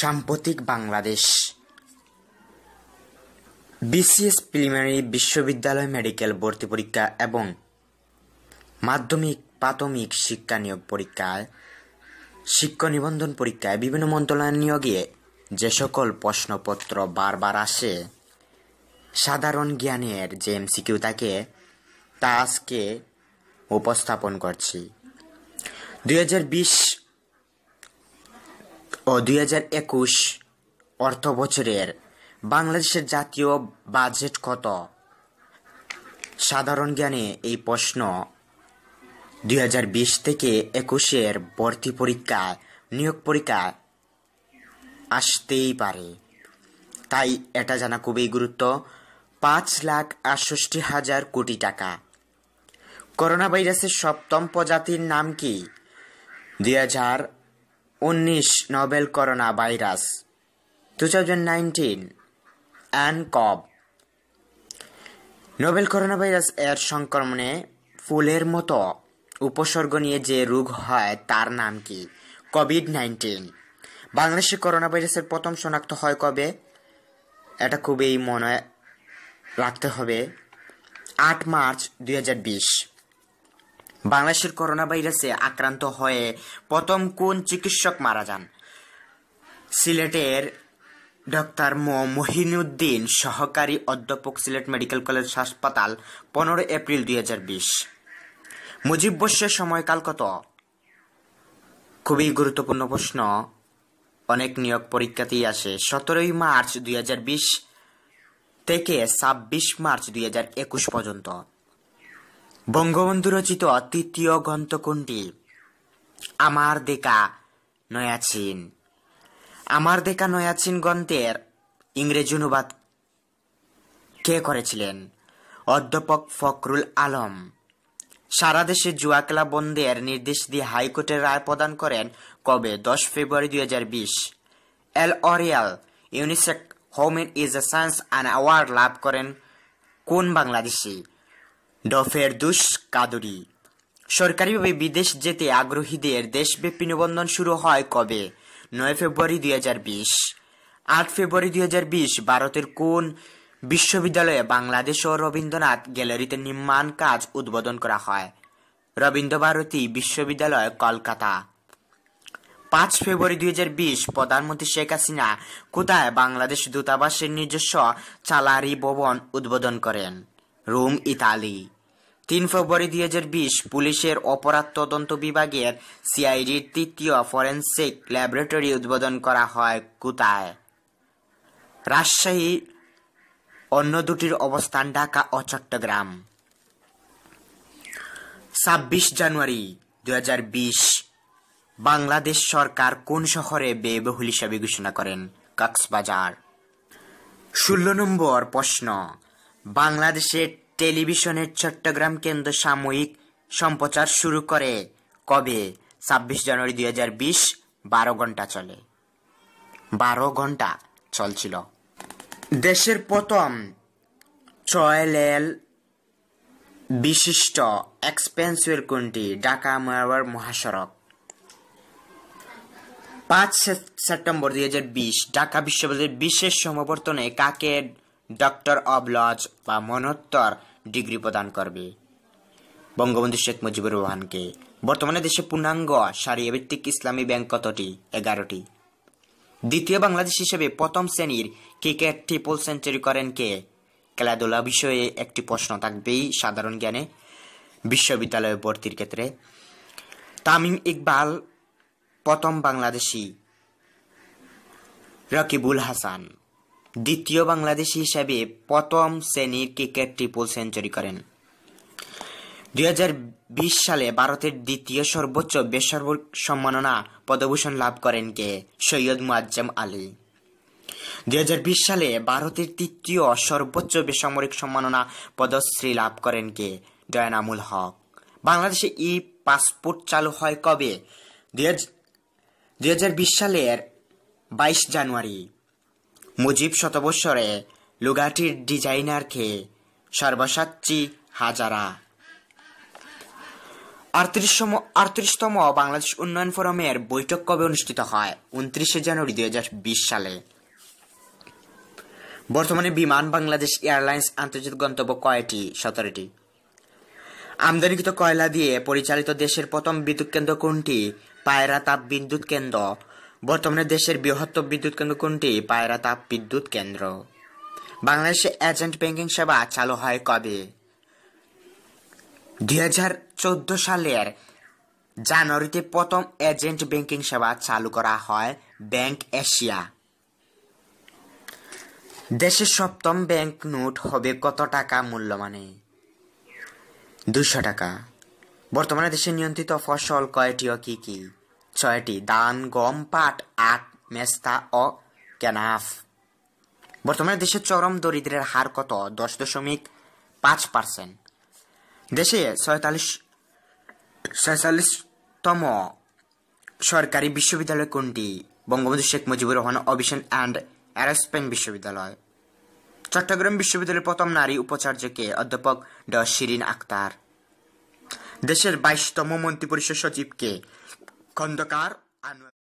সাম্প্রতিক Bangladesh BCS preliminary বিশ্ববিদ্যালয় medical ভর্তি পরীক্ষা এবং মাধ্যমিক প্রাথমিক শিক্ষা নিয়োগ পরীক্ষায় শিক্ষা নিবন্ধন পরীক্ষায় বিভিন্ন মন্ত্রণালয় নিয়োগে যে সকল প্রশ্নপত্র বারবার আসে সাধারণ জ্ঞানের যে এমসিকিউ তাকে তা আজকে উপস্থাপন করছি দুই ও দুই হাজার একুশ অর্থ বছরের বাংলাদেশের জাতীয় বাজেট কত সাধারণ জ্ঞানে এই প্রশ্ন দুই থেকে একুশের ভর্তি পরীক্ষা নিয়োগ পরীক্ষা আসতেই পারে তাই এটা জানা খুবই গুরুত্ব পাঁচ লাখ আটষষ্টি হাজার কোটি টাকা করোনা ভাইরাসের সপ্তম প্রজাতির নাম কি দুই হাজার উনিশ novel corona virus two thousand nineteen and কব নোবেল করোনা ভাইরাস এর সংক্রমণে ফুলের মতো উপসর্গ নিয়ে যে রোগ হয় তার নাম কি কোভিড নাইন্টিন বাংলাদেশে করোনা ভাইরাসের প্রথম শনাক্ত হয় কবে এটা খুবই মনে রাখতে হবে আট মার্চ দুই বাংলাদেশের করোনা ভাইরাসে আক্রান্ত হয়ে প্রথম কোন চিকিৎসক মারা যান সিলেটের ডক্টর মো মহিনুদ্দিন সহকারী অধ্যাপক সিলেট মেডিকেল কলেজ হাসপাতাল পনেরো এপ্রিল দুই হাজার বিশ মুজিব বর্ষের সময়কাল কত খুবই গুরুত্বপূর্ণ প্রশ্ন অনেক নিয়োগ পরীক্ষাতেই আসে সতেরোই মার্চ দুই থেকে ছাব্বিশ মার্চ দুই পর্যন্ত বঙ্গবন্ধু রচিত তৃতীয় কোনটি আমার দেখা নয়াচীন আমার দেখা নয়াচীন গ্রন্থের ইংরেজি অনুবাদ কে করেছিলেন অধ্যাপক ফখরুল আলম সারা দেশে জুয়া খেলা বন্ধের নির্দেশ দিয়ে হাইকোর্টের রায় প্রদান করেন কবে দশ ফেব্রুয়ারি দুই হাজার বিশ L'Oréal UNESCO women is a science and award লাভ করেন কোন বাংলাদেশি ডফেরদুস সরকারিভাবে বিদেশ যেতে আগ্রহীদের দেশব্যাপী নিবন্ধন শুরু হয় কবে নয় ফেব্রুয়ারি দুই হাজার বিশ আট ফেব্রুয়ারি দুই হাজার বিশ ভারতের কোন বিশ্ববিদ্যালয়ে বাংলাদেশ ও রবীন্দ্রনাথ গ্যালারিতে নির্মাণ কাজ উদ্বোধন করা হয় রবীন্দ্রভারতী বিশ্ববিদ্যালয় কলকাতা পাঁচ ফেব্রুয়ারি দুই হাজার বিশ প্রধানমন্ত্রী শেখ হাসিনা কোথায় বাংলাদেশ দূতাবাসের নিজস্ব চালারি ভবন উদ্বোধন করেন রোম ইতালি তিন ফেব্রুয়ারি দুই হাজার বিশ পুলিশের অপরাধ তদন্ত বিভাগের সিআইডির তৃতীয় ফরেন্সিক ল্যাবরেটরি উদ্বোধন করা হয় কুতায় রাজশাহী অন্য দুটির অবস্থান ঢাকা ও চট্টগ্রাম ছাব্বিশ জানুয়ারি দু বাংলাদেশ সরকার কোন শহরে ব্যয়বহুল হিসাবে ঘোষণা করেন কক্সবাজার ষোলো নম্বর প্রশ্ন বাংলাদেশের টেলিভিশনের চট্টগ্রাম কেন্দ্র সাময়িক সম্প্রচার শুরু করে কবে ছাব্বিশ জানুয়ারি দুই হাজার বিশ বারো ঘন্টা চলে বারো ঘন্টা চলছিল দেশের প্রথম ট্রয়েল বিশিষ্ট এক্সপেন্সিভ কোনটি ঢাকা মারবার মহাসড়ক পাঁচ সেপ্টেম্বর দুই ঢাকা বিশ্ববিদ্যালয়ের বিশেষ সমাবর্তনে কাকে ডক্টর অব লজ বা মনোত্তর ডিগ্রি প্রদান করবে বঙ্গবন্ধু শেখ মুজিবুর রহমানকে বর্তমানে দেশে পূর্ণাঙ্গ ভিত্তিক ইসলামী ব্যাংক কতটি এগারোটি দ্বিতীয় বাংলাদেশ হিসেবে প্রথম শ্রেণীর ক্রিকেট ট্রিপল সেঞ্চুরি করেন কে খেলাধুলা বিষয়ে একটি প্রশ্ন থাকবেই সাধারণ জ্ঞানে বিশ্ববিদ্যালয়ে ভর্তির ক্ষেত্রে তামিম ইকবাল প্রথম বাংলাদেশি রকিবুল হাসান দ্বিতীয় বাংলাদেশি হিসাবে প্রথম শ্রেণীর ক্রিকেট ট্রিপল সেঞ্চুরি করেন দুই সালে ভারতের দ্বিতীয় সর্বোচ্চ বেসরকারি সম্মাননা পদভূষণ লাভ করেন কে সৈয়দ মুয়াজ্জাম আলী দুই সালে ভারতের তৃতীয় সর্বোচ্চ বেসামরিক সম্মাননা পদশ্রী লাভ করেন কে জয়নামুল হক বাংলাদেশে ই পাসপোর্ট চালু হয় কবে দুই সালের বাইশ জানুয়ারি মুজিব শতবৎসরে লুগাটির ডিজাইনারকে সর্বসাক্ষী হাজারা আটত্রিশতম আটত্রিশতম বাংলাদেশ উন্নয়ন ফোরামের বৈঠক কবে অনুষ্ঠিত হয় উনত্রিশে জানুয়ারি দুই সালে বর্তমানে বিমান বাংলাদেশ এয়ারলাইন্স আন্তর্জাতিক গন্তব্য কয়টি সতেরোটি আমদানিকৃত কয়লা দিয়ে পরিচালিত দেশের প্রথম বিদ্যুৎ কেন্দ্র কোনটি পায়রা তাপ বিদ্যুৎ কেন্দ্র বর্তমানে দেশের বৃহত্তম বিদ্যুৎ কেন্দ্র কোনটি পায়রা তাপ বিদ্যুৎ কেন্দ্র বাংলাদেশে এজেন্ট ব্যাংকিং সেবা চালু হয় কবে দুই হাজার চোদ্দ সালের জানুয়ারিতে প্রথম এজেন্ট ব্যাংকিং সেবা চালু করা হয় ব্যাংক এশিয়া দেশের সপ্তম ব্যাংক নোট হবে কত টাকা মূল্যমানে দুশো টাকা বর্তমানে দেশে নিয়ন্ত্রিত ফসল কয়টি ও কী কী ছয়টি দান গম পাট আট মেস্তা ও ক্যানাফ বর্তমানে দেশের চরম দরিদ্রের হার কত দশ দশমিক পাঁচ পার্সেন্ট দেশে ছয়তাল্লিশ ছয়চল্লিশতম সরকারি বিশ্ববিদ্যালয় কোনটি Bangabandhu Sheikh Mujibur Rahman aviation and aerospace বিশ্ববিদ্যালয় চট্টগ্রাম বিশ্ববিদ্যালয়ের প্রথম নারী উপাচার্যকে অধ্যাপক ড শিরিন আক্তার দেশের বাইশতম মন্ত্রিপরিষদ সচিবকে Kondokar a anu.